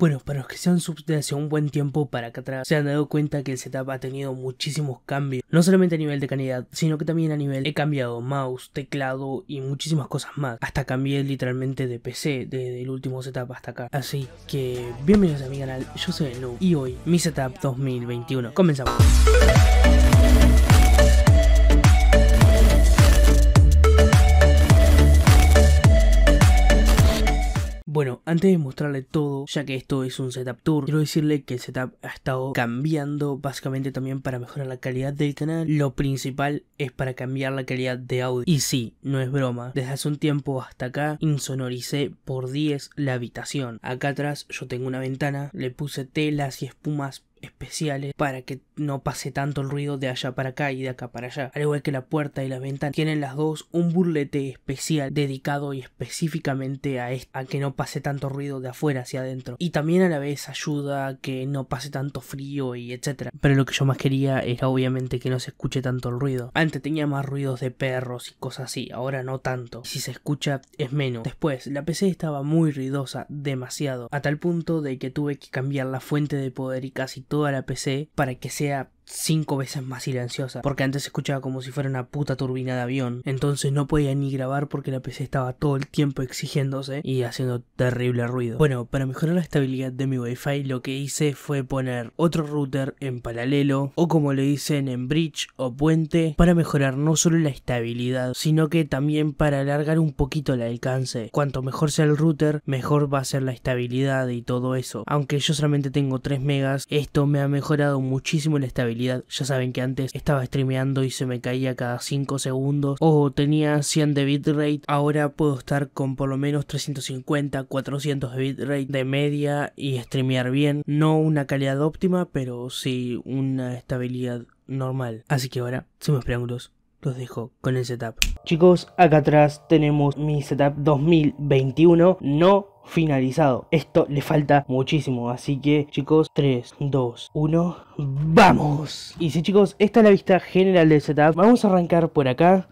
Bueno, para los que se han de hace un buen tiempo para acá atrás, se han dado cuenta que el setup ha tenido muchísimos cambios, no solamente a nivel de calidad, sino que también a nivel he cambiado mouse, teclado y muchísimas cosas más. Hasta cambié literalmente de PC desde el último setup hasta acá. Así que bienvenidos a mi canal, yo soy el y hoy mi setup 2021. Comenzamos. Bueno, antes de mostrarle todo, ya que esto es un setup tour, quiero decirle que el setup ha estado cambiando básicamente también para mejorar la calidad del canal. Lo principal es para cambiar la calidad de audio. Y sí, no es broma, desde hace un tiempo hasta acá insonoricé por 10 la habitación. Acá atrás yo tengo una ventana, le puse telas y espumas especiales para que no pase tanto el ruido de allá para acá y de acá para allá. Al igual que la puerta y la ventana, tienen las dos un burlete especial dedicado y específicamente a, a que no pase tanto ruido de afuera hacia adentro. Y también a la vez ayuda a que no pase tanto frío y etcétera. Pero lo que yo más quería era obviamente que no se escuche tanto el ruido. Antes tenía más ruidos de perros y cosas así, ahora no tanto. si se escucha es menos. Después, la PC estaba muy ruidosa, demasiado, a tal punto de que tuve que cambiar la fuente de poder y casi toda la PC para que sea cinco veces más silenciosa, porque antes se escuchaba como si fuera una puta turbina de avión. Entonces no podía ni grabar porque la PC estaba todo el tiempo exigiéndose y haciendo terrible ruido. Bueno, para mejorar la estabilidad de mi wifi lo que hice fue poner otro router en paralelo o como le dicen en bridge o puente para mejorar no solo la estabilidad, sino que también para alargar un poquito el alcance. Cuanto mejor sea el router, mejor va a ser la estabilidad y todo eso. Aunque yo solamente tengo 3 megas, esto me ha mejorado muchísimo la estabilidad ya saben que antes estaba streameando y se me caía cada 5 segundos o tenía 100 de bitrate. Ahora puedo estar con por lo menos 350, 400 de bitrate de media y streamear bien. No una calidad óptima, pero sí una estabilidad normal. Así que ahora, sin más los dejo con el setup. Chicos, acá atrás tenemos mi setup 2021 no finalizado. Esto le falta muchísimo, así que chicos, 3, 2, 1, ¡vamos! Y si sí, chicos, esta es la vista general del setup. Vamos a arrancar por acá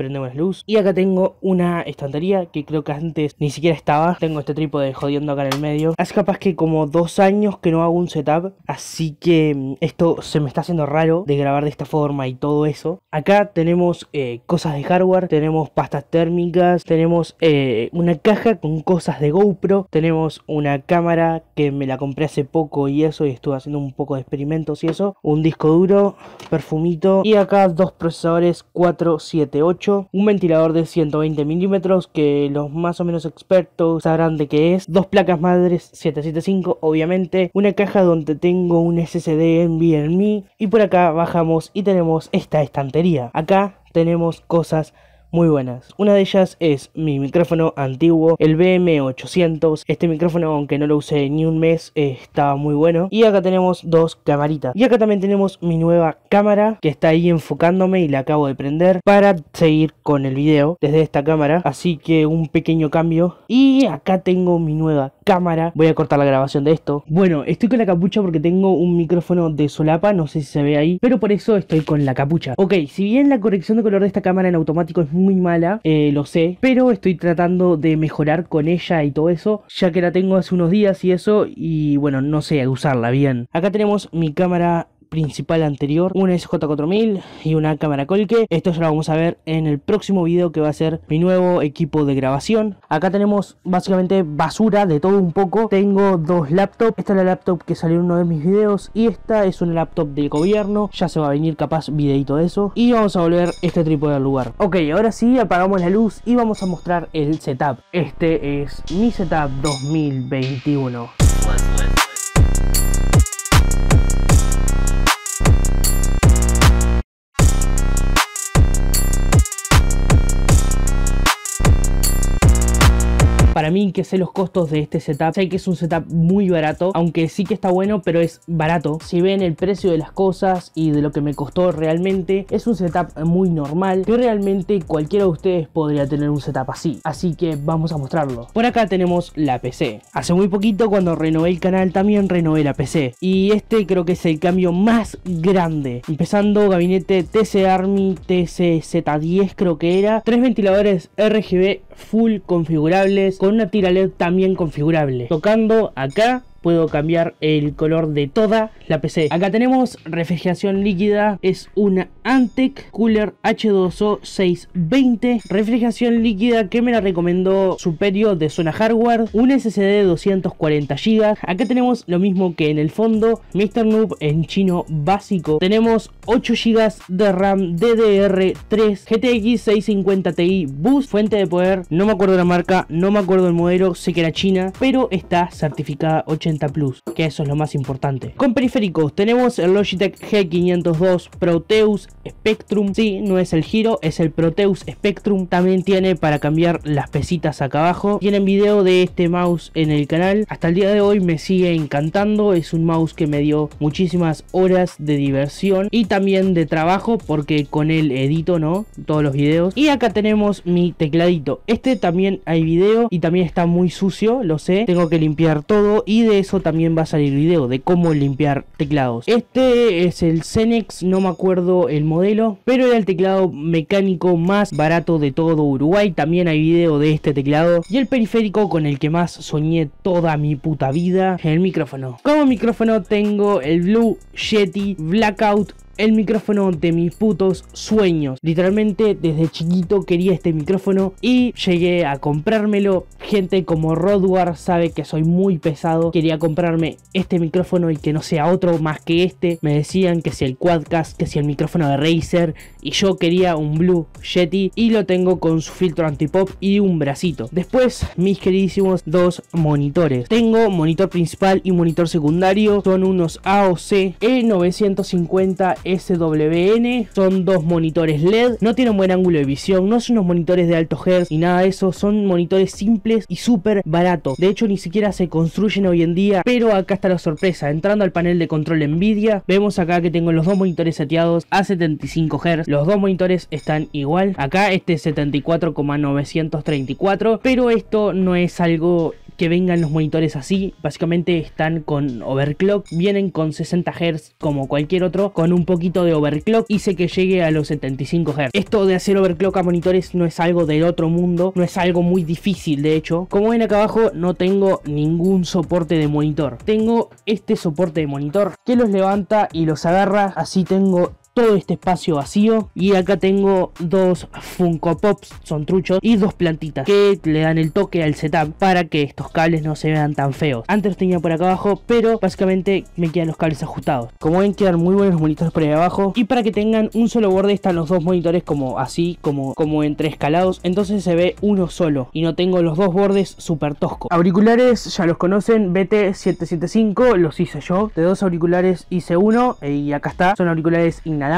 prendemos luz. Y acá tengo una estantería que creo que antes ni siquiera estaba. Tengo este trípode jodiendo acá en el medio. Hace capaz que como dos años que no hago un setup. Así que mm, esto se me está haciendo raro de grabar de esta forma y todo eso. Acá tenemos eh, cosas de hardware. Tenemos pastas térmicas. Tenemos eh, una caja con cosas de GoPro. Tenemos una cámara que me la compré hace poco y eso. Y estuve haciendo un poco de experimentos y eso. Un disco duro. Perfumito. Y acá dos procesadores 478 un ventilador de 120 milímetros que los más o menos expertos sabrán de qué es, dos placas madres 775 obviamente, una caja donde tengo un SSD NVMe y por acá bajamos y tenemos esta estantería. Acá tenemos cosas muy buenas. Una de ellas es mi micrófono antiguo, el BM800. Este micrófono, aunque no lo usé ni un mes, estaba está muy bueno. Y acá tenemos dos camaritas. Y acá también tenemos mi nueva cámara que está ahí enfocándome y la acabo de prender para seguir con el video desde esta cámara. Así que un pequeño cambio. Y acá tengo mi nueva cámara. Voy a cortar la grabación de esto. Bueno, estoy con la capucha porque tengo un micrófono de solapa. No sé si se ve ahí, pero por eso estoy con la capucha. Ok, si bien la corrección de color de esta cámara en automático es muy mala, eh, lo sé, pero estoy tratando de mejorar con ella y todo eso, ya que la tengo hace unos días y eso, y bueno, no sé usarla bien. Acá tenemos mi cámara principal anterior, una SJ4000 y una cámara Colque. Esto ya lo vamos a ver en el próximo video que va a ser mi nuevo equipo de grabación. Acá tenemos básicamente basura de todo un poco. Tengo dos laptops. Esta es la laptop que salió en uno de mis videos y esta es una laptop del gobierno. Ya se va a venir capaz videito de eso. Y vamos a volver este trípode al lugar. Ok, ahora sí apagamos la luz y vamos a mostrar el setup. Este es mi setup 2021. Para mí que sé los costos de este setup, sé que es un setup muy barato, aunque sí que está bueno, pero es barato. Si ven el precio de las cosas y de lo que me costó realmente, es un setup muy normal, que realmente cualquiera de ustedes podría tener un setup así. Así que vamos a mostrarlo. Por acá tenemos la PC. Hace muy poquito cuando renové el canal también renové la PC. Y este creo que es el cambio más grande. Empezando gabinete TC Army z 10 creo que era. Tres ventiladores RGB full configurables con una tira LED también configurable. Tocando acá puedo cambiar el color de toda la PC. Acá tenemos refrigeración líquida, es una Antec Cooler H2O 620. Refrigeración líquida que me la recomendó Superio de zona hardware, un SSD de 240 GB. Acá tenemos lo mismo que en el fondo, Mr. Noob en chino básico. Tenemos 8 GB de RAM DDR3, GTX 650 Ti Boost, fuente de poder, no me acuerdo la marca, no me acuerdo el modelo, sé que era china, pero está certificada 80 Plus, que eso es lo más importante. Con periféricos tenemos el Logitech G502 Proteus Spectrum, Si, no es el Giro, es el Proteus Spectrum, también tiene para cambiar las pesitas acá abajo, tienen video de este mouse en el canal, hasta el día de hoy me sigue encantando, es un mouse que me dio muchísimas horas de diversión y también de trabajo porque con él edito, ¿no? Todos los videos. Y acá tenemos mi tecladito, este también hay video y también está muy sucio, lo sé, tengo que limpiar todo y de eso también va a salir video de cómo limpiar teclados. Este es el Zenex, no me acuerdo el modelo, pero era el teclado mecánico más barato de todo Uruguay. También hay video de este teclado y el periférico con el que más soñé toda mi puta vida, el micrófono. Como micrófono tengo el Blue Yeti Blackout el micrófono de mis putos sueños. Literalmente desde chiquito quería este micrófono y llegué a comprármelo. Gente como Rodward sabe que soy muy pesado. Quería comprarme este micrófono y que no sea otro más que este. Me decían que si el Quadcast, que si el micrófono de Razer y yo quería un Blue Yeti y lo tengo con su filtro antipop y un bracito. Después mis queridísimos dos monitores. Tengo monitor principal y monitor secundario. Son unos AOC E950 SWN, son dos monitores LED, no tienen buen ángulo de visión, no son unos monitores de alto Hz e ni nada de eso, son monitores simples y súper baratos. De hecho, ni siquiera se construyen hoy en día, pero acá está la sorpresa. Entrando al panel de control Nvidia, vemos acá que tengo los dos monitores seteados a 75 Hz. E los dos monitores están igual. Acá este 74,934, pero esto no es algo que vengan los monitores así. Básicamente están con overclock, vienen con 60 Hz como cualquier otro, con un poquito de overclock. Hice que llegue a los 75 Hz. Esto de hacer overclock a monitores no es algo del otro mundo, no es algo muy difícil de hecho. Como ven acá abajo no tengo ningún soporte de monitor. Tengo este soporte de monitor que los levanta y los agarra. Así tengo este espacio vacío. Y acá tengo dos Funko Pops, son truchos, y dos plantitas que le dan el toque al setup para que estos cables no se vean tan feos. Antes los tenía por acá abajo, pero básicamente me quedan los cables ajustados. Como ven, quedan muy buenos los monitores por ahí abajo. Y para que tengan un solo borde están los dos monitores como así, como, como entre escalados. Entonces se ve uno solo y no tengo los dos bordes súper tosco. Auriculares, ya los conocen, BT775, los hice yo. De dos auriculares hice uno y acá está. Son auriculares inalámbricos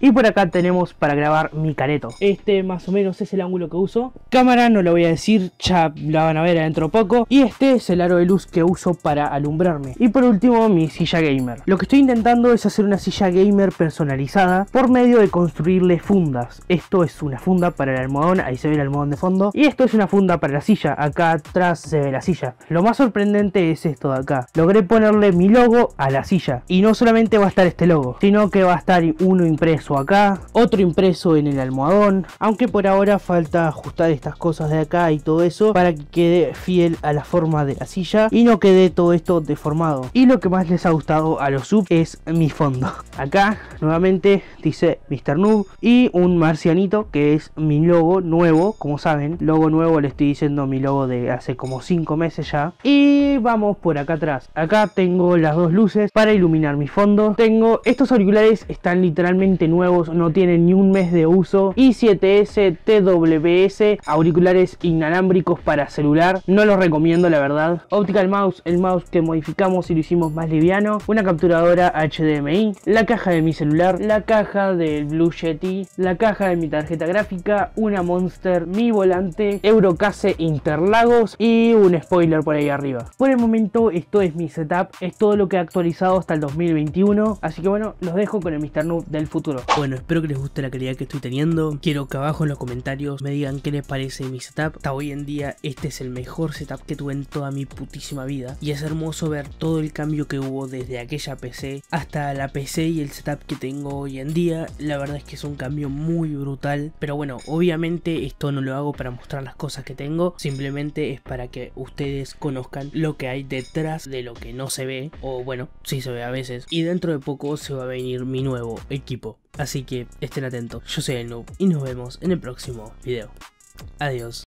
y por acá tenemos para grabar mi careto. Este más o menos es el ángulo que uso. Cámara no lo voy a decir, ya la van a ver adentro poco. Y este es el aro de luz que uso para alumbrarme. Y por último mi silla gamer. Lo que estoy intentando es hacer una silla gamer personalizada por medio de construirle fundas. Esto es una funda para el almohadón, ahí se ve el almohadón de fondo. Y esto es una funda para la silla, acá atrás se ve la silla. Lo más sorprendente es esto de acá. Logré ponerle mi logo a la silla. Y no solamente va a estar este logo, sino que va a estar uno impreso acá, otro impreso en el almohadón, aunque por ahora falta ajustar estas cosas de acá y todo eso para que quede fiel a la forma de la silla y no quede todo esto deformado. Y lo que más les ha gustado a los sub es mi fondo. Acá nuevamente dice Mr. Noob y un marcianito que es mi logo nuevo, como saben, logo nuevo le estoy diciendo mi logo de hace como 5 meses ya. Y vamos por acá atrás. Acá tengo las dos luces para iluminar mi fondo. Tengo estos auriculares están literalmente nuevos, no tienen ni un mes de uso. i7S, TWS, auriculares inalámbricos para celular, no los recomiendo la verdad. Optical Mouse, el mouse que modificamos y lo hicimos más liviano. Una capturadora HDMI, la caja de mi celular, la caja del Blue Yeti, la caja de mi tarjeta gráfica, una Monster, mi volante, Eurocase Interlagos y un spoiler por ahí arriba. Por el momento esto es mi setup, es todo lo que he actualizado hasta el 2021, así que bueno, los dejo con el Mr. Noob del futuro. Bueno, espero que les guste la calidad que estoy teniendo. Quiero que abajo en los comentarios me digan qué les parece mi setup. Hasta hoy en día este es el mejor setup que tuve en toda mi putísima vida. Y es hermoso ver todo el cambio que hubo desde aquella PC hasta la PC y el setup que tengo hoy en día. La verdad es que es un cambio muy brutal. Pero bueno, obviamente esto no lo hago para mostrar las cosas que tengo. Simplemente es para que ustedes conozcan lo que hay detrás de lo que no se ve. O bueno, sí se ve a veces. Y dentro de poco se va a venir mi nuevo equipo. Así que estén atentos, yo soy el noob y nos vemos en el próximo video. Adiós.